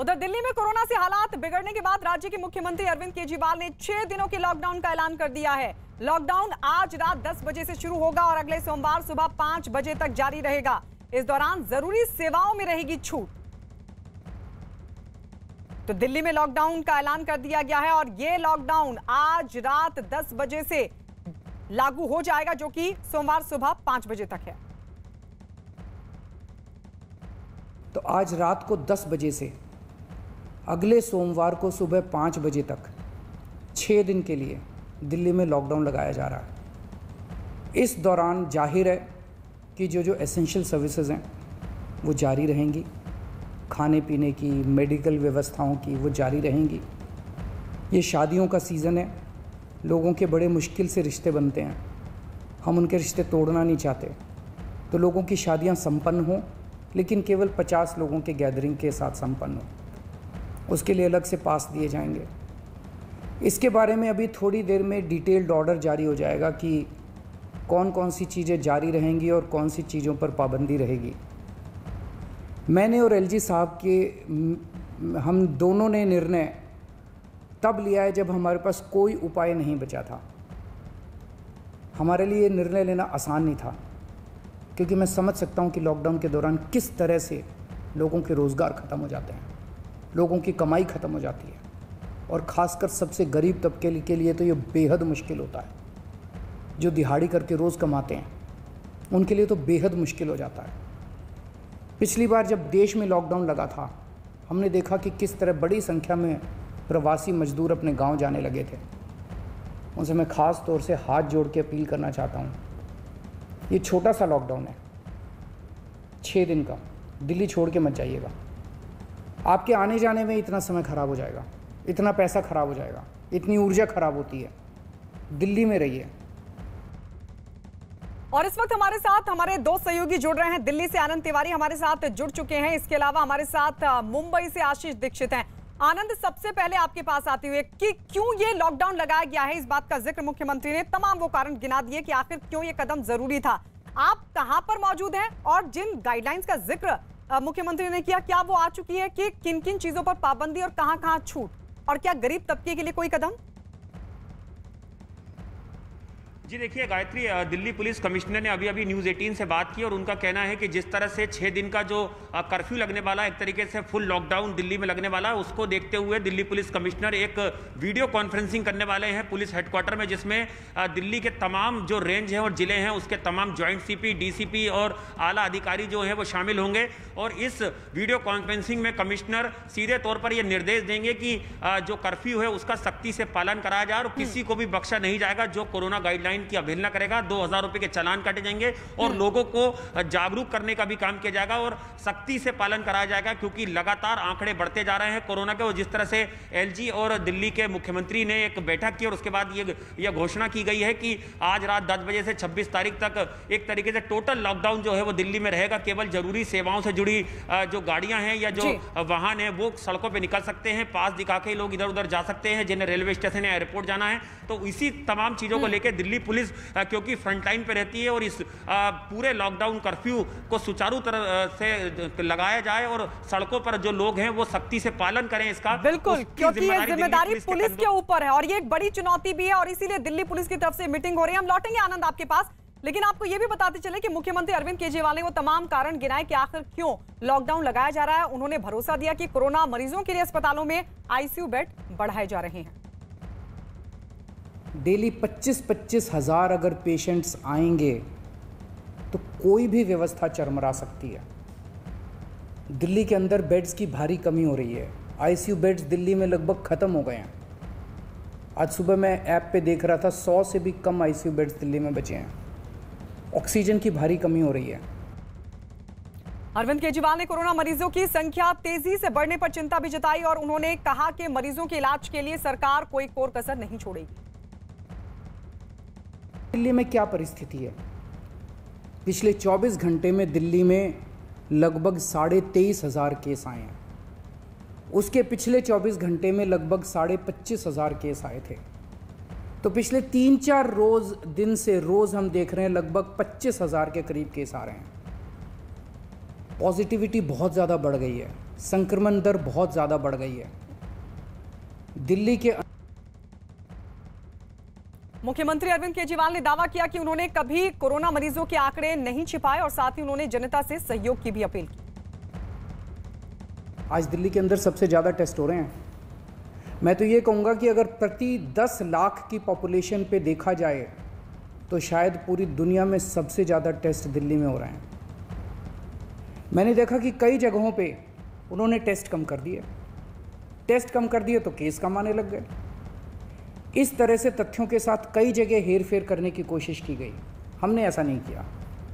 उधर दिल्ली में कोरोना से हालात बिगड़ने के बाद राज्य के मुख्यमंत्री अरविंद केजरीवाल ने छह दिनों के लॉकडाउन का ऐलान कर दिया है लॉकडाउन आज रात 10 बजे से शुरू होगा और अगले सोमवार सुबह 5 बजे तक जारी रहेगा इस दौरान जरूरी सेवाओं में रहेगी छूट तो दिल्ली में लॉकडाउन का ऐलान कर दिया गया है और यह लॉकडाउन आज रात दस बजे से लागू हो जाएगा जो कि सोमवार सुबह पांच बजे तक है तो आज रात को 10 बजे से अगले सोमवार को सुबह पाँच बजे तक छः दिन के लिए दिल्ली में लॉकडाउन लगाया जा रहा है इस दौरान जाहिर है कि जो जो एसेंशियल सर्विसेज हैं वो जारी रहेंगी खाने पीने की मेडिकल व्यवस्थाओं की वो जारी रहेंगी ये शादियों का सीज़न है लोगों के बड़े मुश्किल से रिश्ते बनते हैं हम उनके रिश्ते तोड़ना नहीं चाहते तो लोगों की शादियां संपन्न हों लेकिन केवल 50 लोगों के गैदरिंग के साथ संपन्न हों उसके लिए अलग से पास दिए जाएंगे इसके बारे में अभी थोड़ी देर में डिटेल्ड ऑर्डर जारी हो जाएगा कि कौन कौन सी चीज़ें जारी रहेंगी और कौन सी चीज़ों पर पाबंदी रहेगी मैंने और एलजी साहब के हम दोनों ने निर्णय तब लिया है जब हमारे पास कोई उपाय नहीं बचा था हमारे लिए निर्णय लेना आसान नहीं था क्योंकि मैं समझ सकता हूँ कि लॉकडाउन के दौरान किस तरह से लोगों के रोज़गार ख़त्म हो जाते हैं लोगों की कमाई ख़त्म हो जाती है और ख़ासकर सबसे गरीब तबके के लिए तो ये बेहद मुश्किल होता है जो दिहाड़ी करके रोज़ कमाते हैं उनके लिए तो बेहद मुश्किल हो जाता है पिछली बार जब देश में लॉकडाउन लगा था हमने देखा कि किस तरह बड़ी संख्या में प्रवासी मजदूर अपने गांव जाने लगे थे उनसे मैं ख़ास तौर से हाथ जोड़ के अपील करना चाहता हूँ ये छोटा सा लॉकडाउन है छः दिन का दिल्ली छोड़ के मत जाइएगा आपके आने जाने में इतना समय खराब हो जाएगा इतना पैसा खराब हो जाएगा इतनी ऊर्जा खराब होती है दिल्ली में रहिए और इस वक्त हमारे साथ हमारे दो सहयोगी जुड़ रहे हैं दिल्ली से आनंद तिवारी हमारे साथ जुड़ चुके हैं इसके अलावा हमारे साथ मुंबई से आशीष दीक्षित हैं आनंद सबसे पहले आपके पास आती हुए कि क्यों ये लॉकडाउन लगाया गया है इस बात का जिक्र मुख्यमंत्री ने तमाम वो कारण गिना दिए कि आखिर क्यों ये कदम जरूरी था आप कहां पर मौजूद हैं और जिन गाइडलाइंस का जिक्र मुख्यमंत्री ने किया क्या वो आ चुकी है कि किन किन चीजों पर पाबंदी और कहां कहां छूट और क्या गरीब तबके के लिए कोई कदम जी देखिए गायत्री दिल्ली पुलिस कमिश्नर ने अभी अभी न्यूज़ 18 से बात की और उनका कहना है कि जिस तरह से छः दिन का जो कर्फ्यू लगने वाला है एक तरीके से फुल लॉकडाउन दिल्ली में लगने वाला है उसको देखते हुए दिल्ली पुलिस कमिश्नर एक वीडियो कॉन्फ्रेंसिंग करने वाले हैं पुलिस हेडक्वार्टर में जिसमें दिल्ली के तमाम जो रेंज हैं और ज़िले हैं उसके तमाम ज्वाइंट सी डीसीपी और आला अधिकारी जो हैं वो शामिल होंगे और इस वीडियो कॉन्फ्रेंसिंग में कमिश्नर सीधे तौर पर ये निर्देश देंगे कि जो कर्फ्यू है उसका सख्ती से पालन कराया जाए और किसी को भी बख्शा नहीं जाएगा जो कोरोना गाइडलाइन लाइन की अवहेलना करेगा दो हज़ार रुपए के चलान काटे जाएंगे और हम्म। लोगों को जागरूक करने का भी काम किया जाएगा और सख्ती से पालन कराया जाएगा क्योंकि लगातार आंकड़े बढ़ते जा रहे हैं कोरोना के और जिस तरह से एल और दिल्ली के मुख्यमंत्री ने एक बैठक की और उसके बाद ये यह घोषणा की गई है कि आज रात दस बजे से छब्बीस तारीख तक एक तरीके से टोटल लॉकडाउन जो है वो दिल्ली में रहेगा केवल जरूरी सेवाओं से जुड़ी जो गाड़ियां हैं या जो वाहन है वो सड़कों पर निकल सकते हैं पास दिखा के लोग इधर उधर जा सकते हैं जिन्हें रेलवे स्टेशन या एयरपोर्ट जाना है तो इसी तमाम चीज़ों को हम्म। लेकर दिल्ली पुलिस क्योंकि फ्रंटलाइन पर रहती है और इस पूरे लॉकडाउन कर्फ्यू को सुचारू तरह से लगाया जाए और सड़कों पर जो लोग हैं वो सख्ती से पालन करें इसका बिल्कुल क्योंकि ये जिम्मेदारी पुलिस के ऊपर है और ये एक बड़ी चुनौती भी है और इसीलिए दिल्ली पुलिस की तरफ से मीटिंग हो रही है हम लौटेंगे आनंद आपके पास लेकिन आपको यह भी बताते चले कि मुख्यमंत्री अरविंद केजरीवाल ने वो तमाम कारण गिनाए कि आखिर क्यों लॉकडाउन लगाया जा रहा है उन्होंने भरोसा दिया कि कोरोना मरीजों के लिए अस्पतालों में आईसीयू बेड बढ़ाए जा रहे हैं डेली पच्चीस पच्चीस हज़ार अगर पेशेंट्स आएंगे तो कोई भी व्यवस्था चरमरा सकती है दिल्ली के अंदर बेड्स की भारी कमी हो रही है आईसीयू बेड्स दिल्ली में लगभग ख़त्म हो गए हैं आज सुबह मैं ऐप पे देख रहा था सौ से भी कम आईसीयू बेड्स दिल्ली में बचे हैं ऑक्सीजन की भारी कमी हो रही है अरविंद केजरीवाल ने कोरोना मरीजों की संख्या तेजी से बढ़ने पर चिंता भी जताई और उन्होंने कहा कि मरीजों के इलाज के लिए सरकार कोई कोर कसर नहीं छोड़ेगी दिल्ली में क्या परिस्थिति है पिछले 24 घंटे में दिल्ली में लगभग साढ़े तेईस हज़ार केस आए हैं उसके पिछले 24 घंटे में लगभग साढ़े पच्चीस हज़ार केस आए थे तो पिछले तीन चार रोज़ दिन से रोज़ हम देख रहे हैं लगभग पच्चीस हज़ार के करीब केस आ रहे हैं पॉजिटिविटी बहुत ज़्यादा बढ़ गई है संक्रमण दर बहुत ज़्यादा बढ़ गई है दिल्ली के मुख्यमंत्री अरविंद केजरीवाल ने दावा किया कि उन्होंने कभी कोरोना मरीजों के आंकड़े नहीं छिपाए और साथ ही उन्होंने जनता से सहयोग की भी अपील की आज दिल्ली के अंदर सबसे ज़्यादा टेस्ट हो रहे हैं मैं तो ये कहूंगा कि अगर प्रति दस लाख की पॉपुलेशन पे देखा जाए तो शायद पूरी दुनिया में सबसे ज़्यादा टेस्ट दिल्ली में हो रहे हैं मैंने देखा कि कई जगहों पर उन्होंने टेस्ट कम कर दिए टेस्ट कम कर दिए तो केस कम आने लग गए इस तरह से तथ्यों के साथ कई जगह हेर फेर करने की कोशिश की गई हमने ऐसा नहीं किया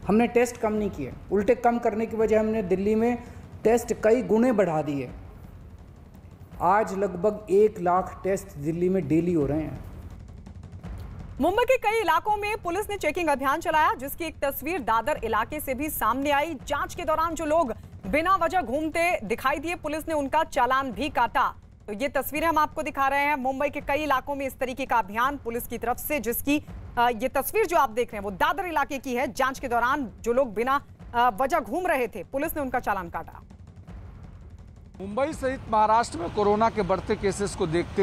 हमने टेस्ट कम नहीं किए उल्टे कम करने की वजह हमने दिल्ली में टेस्ट कई गुणे बढ़ा दिए आज लगभग एक लाख टेस्ट दिल्ली में डेली हो रहे हैं मुंबई के कई इलाकों में पुलिस ने चेकिंग अभियान चलाया जिसकी एक तस्वीर दादर इलाके से भी सामने आई जांच के दौरान जो लोग बिना वजह घूमते दिखाई दिए पुलिस ने उनका चालान भी काटा तो ये तस्वीरें हम आपको दिखा रहे हैं मुंबई के कई इलाकों में इस तरीके का अभियान पुलिस की तरफ से जिसकी ये तस्वीर जो आप देख रहे हैं वो दादर इलाके की है जांच के दौरान जो लोग बिना वजह घूम रहे थे पुलिस ने उनका चालान काटा मुंबई सहित महाराष्ट्र में कोरोना के बढ़ते केसेस को देखते